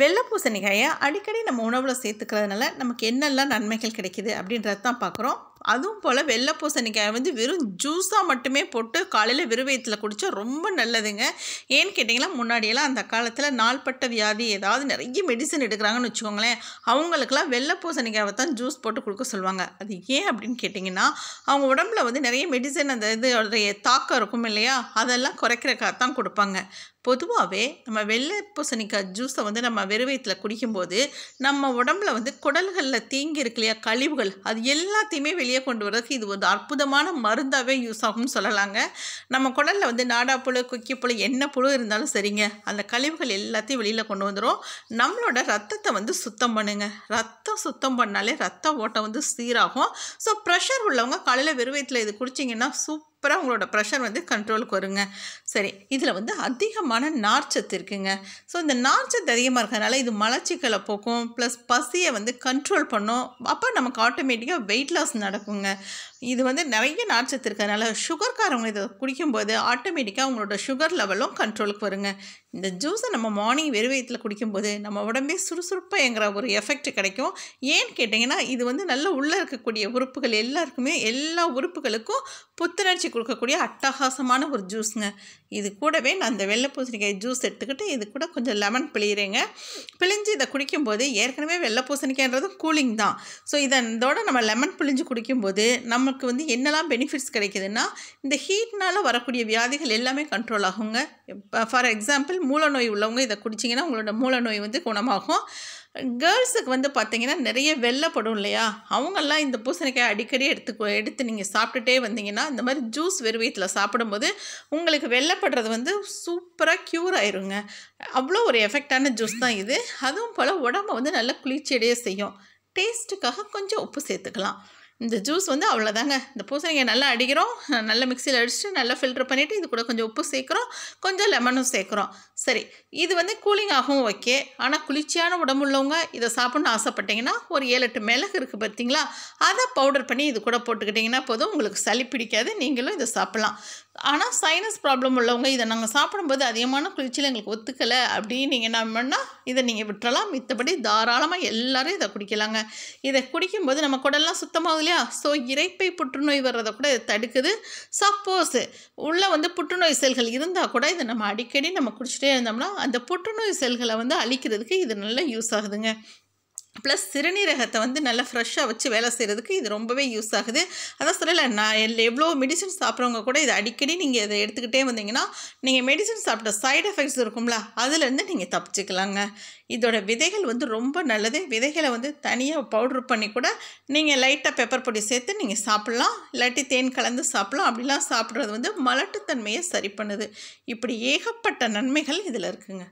வெள்ளை பூசணிக்காயை அடிக்கடி நம்ம உணவில் சேர்த்துக்கிறதுனால நமக்கு என்னெல்லாம் நன்மைகள் கிடைக்கிது அப்படின்றத தான் பார்க்குறோம் அதுவும் போல் வெள்ளை பூசணிக்காயை வந்து வெறும் ஜூஸாக மட்டுமே போட்டு காலையில் வெறுவயத்தில் குடித்தா ரொம்ப நல்லதுங்க ஏன்னு கேட்டிங்கன்னா முன்னாடியெல்லாம் அந்த காலத்தில் நாள்பட்ட வியாதி ஏதாவது நிறைய மெடிசன் எடுக்கிறாங்கன்னு வச்சுக்கோங்களேன் அவங்களுக்குலாம் வெள்ளை பூசணிக்காயை தான் ஜூஸ் போட்டு கொடுக்க சொல்லுவாங்க அது ஏன் அப்படின்னு கேட்டிங்கன்னா அவங்க உடம்புல வந்து நிறைய மெடிசன் அந்த இது தாக்கம் இருக்கும் இல்லையா அதெல்லாம் குறைக்கிறக்காக தான் கொடுப்பாங்க பொதுவாகவே நம்ம வெள்ளை பூசணிக்காய் ஜூஸை வந்து நம்ம வெறுவயத்தில் குடிக்கும்போது நம்ம உடம்புல வந்து குடல்களில் தீங்கி இருக்கு இல்லையா கழிவுகள் அது எல்லாத்தையுமே வெளியே கொண்டு வர்றதுக்கு இது ஒரு அற்புதமான மருந்தாகவே யூஸ் ஆகும்னு சொல்லலாங்க நம்ம குடலில் வந்து நாடாப்புழு புழு என்ன புழு இருந்தாலும் சரிங்க அந்த கழிவுகள் எல்லாத்தையும் வெளியில் கொண்டு வந்துடும் நம்மளோட ரத்தத்தை வந்து சுத்தம் பண்ணுங்க ரத்தம் சுத்தம் பண்ணாலே ரத்த ஓட்டம் வந்து சீராகும் ஸோ ப்ரெஷர் உள்ளவங்க காலையில் வெறுவயத்தில் இது குடிச்சிங்கன்னா சூப் சூப்பராக உங்களோட ப்ரெஷர் வந்து கண்ட்ரோலுக்கு வருங்க சரி இதில் வந்து அதிகமான நார்ச்சத்து இருக்குங்க ஸோ இந்த நார்ச்சத்து அதிகமாக இருக்கிறதுனால இது மலச்சிக்கலை போக்கும் ப்ளஸ் பசியை வந்து கண்ட்ரோல் பண்ணும் அப்போ நமக்கு ஆட்டோமேட்டிக்காக வெயிட் லாஸ் நடக்குங்க இது வந்து நிறைய நார்ச்சத்து இருக்கிறதுனால சுகர்காரவங்க இதை குடிக்கும்போது ஆட்டோமேட்டிக்காக அவங்களோட சுகர் லெவலும் கண்ட்ரோலுக்கு வருங்க இந்த ஜூஸை நம்ம மார்னிங் வெறுவயத்தில் குடிக்கும்போது நம்ம உடம்பே சுறுசுறுப்பாக ஒரு எஃபெக்ட் கிடைக்கும் ஏன்னு கேட்டிங்கன்னா இது வந்து நல்ல உள்ளே இருக்கக்கூடிய உறுப்புகள் எல்லாருக்குமே எல்லா உறுப்புகளுக்கும் புத்துணர்ச்சி கொடுக்கக்கூடிய அட்டகாசமான ஒரு ஜூஸுங்க இது கூடவே நான் அந்த வெள்ளை பூசணிக்காய் ஜூஸ் எடுத்துக்கிட்டு இது கூட கொஞ்சம் லெமன் பிழிகிறேங்க பிழிஞ்சு இதை குடிக்கும்போது ஏற்கனவே வெள்ளை பூசணிக்காய்ன்றது கூலிங் தான் ஸோ இதோட நம்ம லெமன் பிழிஞ்சு குடிக்கும்போது நம்ம நமக்கு வந்து என்னெல்லாம் பெனிஃபிட்ஸ் கிடைக்குதுன்னா இந்த ஹீட்னால் வரக்கூடிய வியாதிகள் எல்லாமே கண்ட்ரோல் ஆகுங்க ஃபார் எக்ஸாம்பிள் மூல நோய் உள்ளவங்க இதை குடிச்சிங்கன்னா உங்களோட மூல நோய் வந்து குணமாகும் கேர்ள்ஸுக்கு வந்து பார்த்திங்கன்னா நிறைய வெள்ளைப்படும் இல்லையா அவங்கெல்லாம் இந்த பூசணிக்காய் அடிக்கடி எடுத்து எடுத்து நீங்கள் சாப்பிட்டுட்டே வந்தீங்கன்னா இந்த மாதிரி ஜூஸ் வெறுவயத்தில் சாப்பிடும்போது உங்களுக்கு வெள்ளைப்படுறது வந்து சூப்பராக க்யூர் ஆயிருங்க அவ்வளோ ஒரு எஃபெக்டான ஜூஸ் தான் இது அதுவும் போல் உடம்பை வந்து நல்லா குளிர்ச்சியடைய செய்யும் டேஸ்ட்டுக்காக கொஞ்சம் உப்பு சேர்த்துக்கலாம் இந்த ஜூஸ் வந்து அவ்வளோதாங்க இந்த பூசணிக்காய் நல்லா அடிக்கிறோம் நல்லா மிக்சியில் அடிச்சுட்டு நல்லா ஃபில்ட்ரு பண்ணிவிட்டு இது கூட கொஞ்சம் உப்பு சேர்க்குறோம் கொஞ்சம் லெமனும் சேர்க்குறோம் சரி இது வந்து கூலிங் ஆகவும் ஓகே ஆனால் குளிர்ச்சியான உடம்புள்ளவங்க இதை சாப்பிட்ணுன்னு ஆசைப்பட்டிங்கன்னா ஒரு ஏழு எட்டு மிளகு இருக்குது பார்த்தீங்களா அதை பவுடர் பண்ணி இது கூட போட்டுக்கிட்டிங்கன்னா போதும் உங்களுக்கு சளி பிடிக்காது நீங்களும் இதை சாப்பிட்லாம் ஆனால் சைனஸ் ப்ராப்ளம் உள்ளவங்க இதை நாங்கள் சாப்பிடும்போது அதிகமான குளிர்ச்சியில் எங்களுக்கு ஒத்துக்கலை அப்படின்னு நீங்கள் என்ன பண்ணால் இதை நீங்கள் விட்டுறலாம் மித்தபடி தாராளமாக எல்லோரும் இதை குடிக்கலாங்க இதை குடிக்கும்போது நம்ம குடல்லாம் சுத்தமாகலையே இல்லையா ஸோ இறைப்பை புற்றுநோய் வர்றதை கூட இது தடுக்குது சப்போஸ் உள்ளே வந்து புற்றுநோய் செல்கள் இருந்தால் கூட இதை நம்ம அடிக்கடி நம்ம குடிச்சிட்டே இருந்தோம்னா அந்த புற்றுநோய் செல்களை வந்து அழிக்கிறதுக்கு இது நல்லா யூஸ் ஆகுதுங்க ப்ளஸ் சிறுநீரகத்தை வந்து நல்லா ஃப்ரெஷ்ஷாக வச்சு வேலை செய்கிறதுக்கு இது ரொம்பவே யூஸ் ஆகுது அதான் சொல்லலை நான் எவ்வளோ மெடிசன் சாப்பிட்றவங்க கூட இதை அடிக்கடி நீங்கள் இதை எடுத்துக்கிட்டே வந்தீங்கன்னா நீங்கள் மெடிசன் சாப்பிட்ட சைடு எஃபெக்ட்ஸ் இருக்கும்ல அதுலேருந்து நீங்கள் தப்பிச்சுக்கலாங்க இதோட விதைகள் வந்து ரொம்ப நல்லது விதைகளை வந்து தனியாக பவுட்ரு பண்ணி கூட நீங்கள் லைட்டாக பெப்பர் பொடி சேர்த்து நீங்கள் சாப்பிட்லாம் இல்லாட்டி தேன் கலந்து சாப்பிட்லாம் அப்படிலாம் சாப்பிட்றது வந்து மலட்டுத்தன்மையை சரி பண்ணுது இப்படி ஏகப்பட்ட நன்மைகள் இதில் இருக்குங்க